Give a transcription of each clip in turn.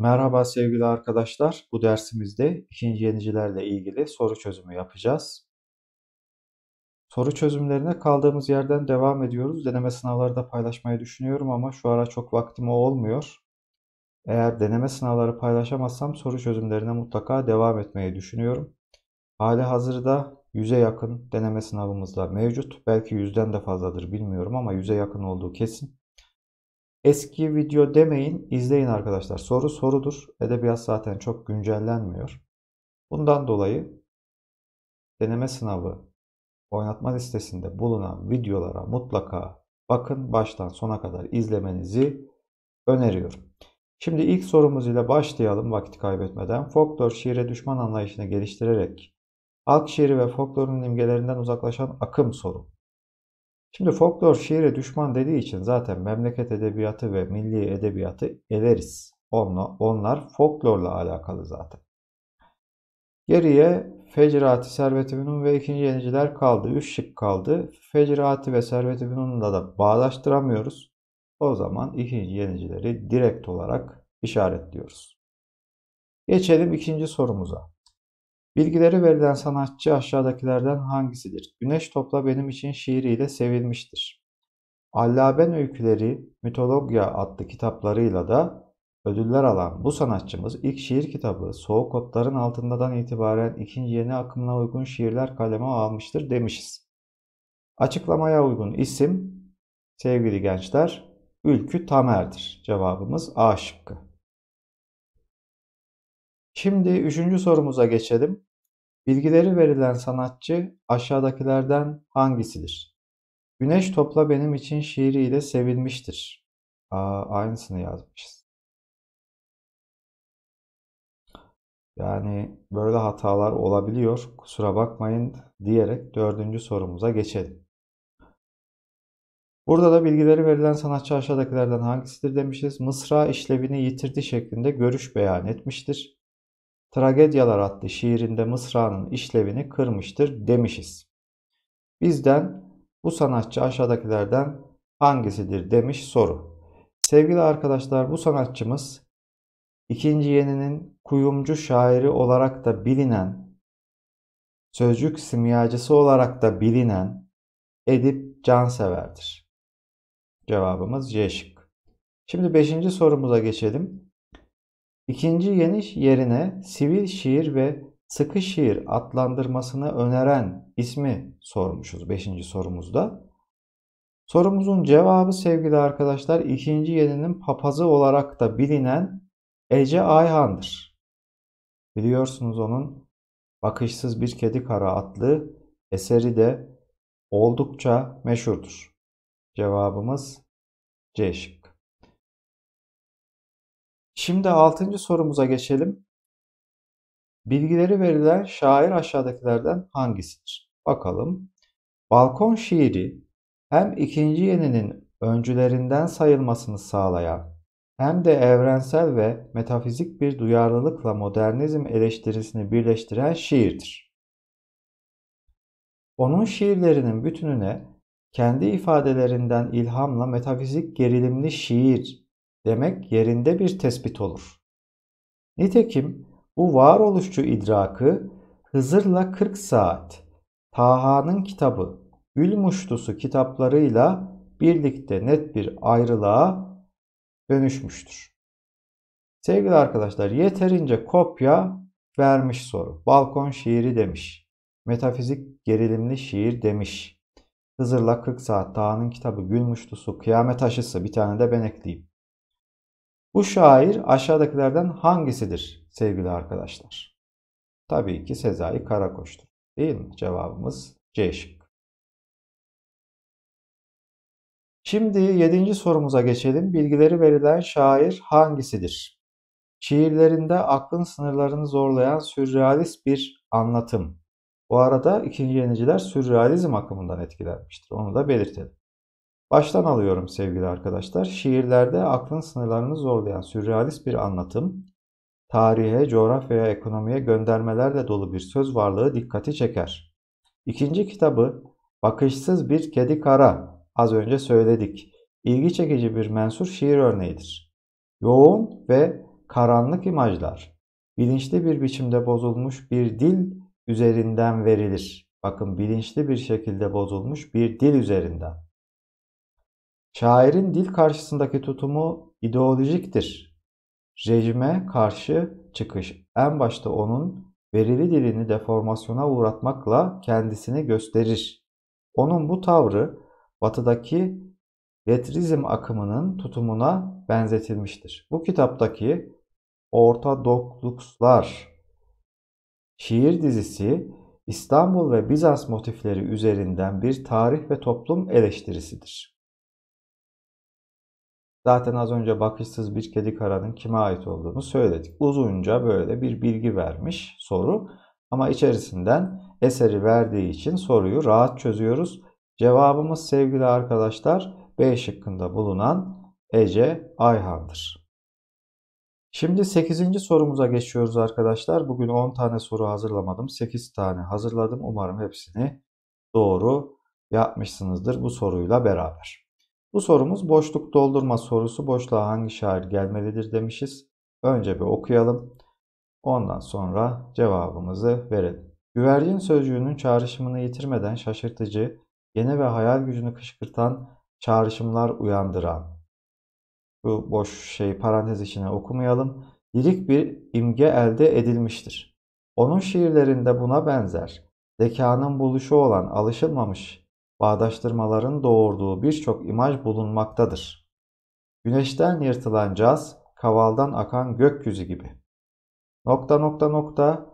Merhaba sevgili arkadaşlar. Bu dersimizde ikinci yenicilerle ilgili soru çözümü yapacağız. Soru çözümlerine kaldığımız yerden devam ediyoruz. Deneme sınavları da paylaşmayı düşünüyorum ama şu ara çok vaktim olmuyor. Eğer deneme sınavları paylaşamazsam soru çözümlerine mutlaka devam etmeyi düşünüyorum. Hali hazırda 100'e yakın deneme sınavımız da mevcut. Belki 100'den de fazladır bilmiyorum ama 100'e yakın olduğu kesin. Eski video demeyin, izleyin arkadaşlar. Soru sorudur. Edebiyat zaten çok güncellenmiyor. Bundan dolayı deneme sınavı oynatma listesinde bulunan videolara mutlaka bakın baştan sona kadar izlemenizi öneriyorum. Şimdi ilk sorumuz ile başlayalım vakit kaybetmeden. Folklor şiire düşman anlayışını geliştirerek halk şiiri ve folklorun imgelerinden uzaklaşan akım soru. Şimdi folklor şiire düşman dediği için zaten memleket edebiyatı ve milli edebiyatı eleriz. onla onlar folklorla alakalı zaten. Geriye Fecrati, Servet-i Münun ve ikinci yeniciler kaldı. Üç şık kaldı. Fecrati ve Servet-i Münun'la da bağdaştıramıyoruz. O zaman ikinci yenicileri direkt olarak işaretliyoruz. Geçelim ikinci sorumuza. Bilgileri verilen sanatçı aşağıdakilerden hangisidir? Güneş Topla benim için şiiriyle sevilmiştir. Allaben Öyküleri Mitologya adlı kitaplarıyla da ödüller alan bu sanatçımız ilk şiir kitabı Soğuk Otların Altındadan itibaren ikinci yeni akımına uygun şiirler kaleme almıştır demişiz. Açıklamaya uygun isim sevgili gençler Ülkü Tamer'dir. Cevabımız A şıkkı. Şimdi üçüncü sorumuza geçelim. Bilgileri verilen sanatçı aşağıdakilerden hangisidir? Güneş Topla Benim için şiiriyle sevilmiştir. Aa, aynısını yazmışız. Yani böyle hatalar olabiliyor. Kusura bakmayın diyerek dördüncü sorumuza geçelim. Burada da bilgileri verilen sanatçı aşağıdakilerden hangisidir demişiz. Mısra işlevini yitirdi şeklinde görüş beyan etmiştir. Tragedyalar adlı şiirinde mısranın işlevini kırmıştır demişiz. Bizden bu sanatçı aşağıdakilerden hangisidir demiş soru. Sevgili arkadaşlar bu sanatçımız ikinci yeninin kuyumcu şairi olarak da bilinen, sözcük simyacısı olarak da bilinen Edip Cansever'dir. Cevabımız C şık. Şimdi beşinci sorumuza geçelim. İkinci yeniş yerine sivil şiir ve sıkı şiir adlandırmasını öneren ismi sormuşuz 5. sorumuzda. Sorumuzun cevabı sevgili arkadaşlar ikinci yeninin papazı olarak da bilinen Ece Ayhan'dır. Biliyorsunuz onun Bakışsız Bir Kedi Kara adlı eseri de oldukça meşhurdur. Cevabımız C şıkkı. Şimdi altıncı sorumuza geçelim. Bilgileri verilen şair aşağıdakilerden hangisidir? Bakalım. Balkon şiiri hem ikinci yeninin öncülerinden sayılmasını sağlayan hem de evrensel ve metafizik bir duyarlılıkla modernizm eleştirisini birleştiren şiirdir. Onun şiirlerinin bütününe kendi ifadelerinden ilhamla metafizik gerilimli şiir demek yerinde bir tespit olur. Nitekim bu varoluşçu idrakı Hızır'la 40 saat, Taha'nın kitabı, Gül Muştusu kitaplarıyla birlikte net bir ayrılığa dönüşmüştür. Sevgili arkadaşlar yeterince kopya vermiş soru. Balkon şiiri demiş. Metafizik gerilimli şiir demiş. Hızır'la 40 saat Taha'nın kitabı Gülmüştüsü Kıyamet Aşısı bir tane de ben ekleyeyim. Bu şair aşağıdakilerden hangisidir sevgili arkadaşlar? Tabii ki Sezai Karakoç'tur. Değil mi? Cevabımız C şıkkı. Şimdi yedinci sorumuza geçelim. Bilgileri verilen şair hangisidir? Şiirlerinde aklın sınırlarını zorlayan sürrealist bir anlatım. Bu arada ikinci yeniciler sürrealizm akımından etkilenmiştir. Onu da belirtelim. Baştan alıyorum sevgili arkadaşlar. Şiirlerde aklın sınırlarını zorlayan sürrealist bir anlatım, tarihe, coğrafyaya, ekonomiye göndermelerle dolu bir söz varlığı dikkati çeker. İkinci kitabı Bakışsız Bir Kedi Kara az önce söyledik. İlgi çekici bir mensur şiir örneğidir. Yoğun ve karanlık imajlar bilinçli bir biçimde bozulmuş bir dil üzerinden verilir. Bakın bilinçli bir şekilde bozulmuş bir dil üzerinden. Şairin dil karşısındaki tutumu ideolojiktir. Rejime karşı çıkış en başta onun verili dilini deformasyona uğratmakla kendisini gösterir. Onun bu tavrı batıdaki letrizm akımının tutumuna benzetilmiştir. Bu kitaptaki ortodokslar şiir dizisi İstanbul ve Bizans motifleri üzerinden bir tarih ve toplum eleştirisidir. Zaten az önce bakışsız bir kedi karanın kime ait olduğunu söyledik. Uzunca böyle bir bilgi vermiş soru ama içerisinden eseri verdiği için soruyu rahat çözüyoruz. Cevabımız sevgili arkadaşlar B şıkkında bulunan Ece Ayhan'dır. Şimdi 8. sorumuza geçiyoruz arkadaşlar. Bugün 10 tane soru hazırlamadım. 8 tane hazırladım. Umarım hepsini doğru yapmışsınızdır bu soruyla beraber. Bu sorumuz boşluk doldurma sorusu. Boşluğa hangi şair gelmelidir demişiz. Önce bir okuyalım. Ondan sonra cevabımızı verelim. Güvercin sözcüğünün çağrışımını yitirmeden şaşırtıcı, yeni ve hayal gücünü kışkırtan çağrışımlar uyandıran. Bu boş şey parantez içine okumayalım. Lirik bir imge elde edilmiştir. Onun şiirlerinde buna benzer, zekanın buluşu olan alışılmamış bağdaştırmaların doğurduğu birçok imaj bulunmaktadır. Güneşten yırtılan caz, kavaldan akan gökyüzü gibi. Nokta nokta nokta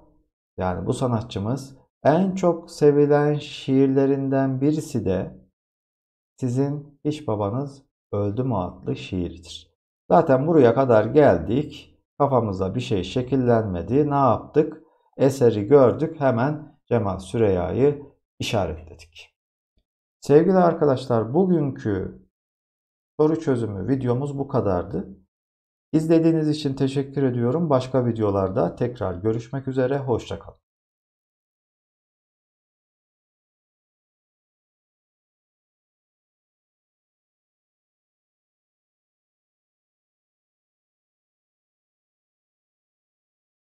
yani bu sanatçımız en çok sevilen şiirlerinden birisi de sizin hiç babanız öldü mü adlı şiiridir. Zaten buraya kadar geldik. Kafamıza bir şey şekillenmedi. Ne yaptık? Eseri gördük. Hemen Cemal Süreyya'yı işaretledik. Sevgili arkadaşlar bugünkü soru çözümü videomuz bu kadardı. İzlediğiniz için teşekkür ediyorum. Başka videolarda tekrar görüşmek üzere. Hoşçakalın.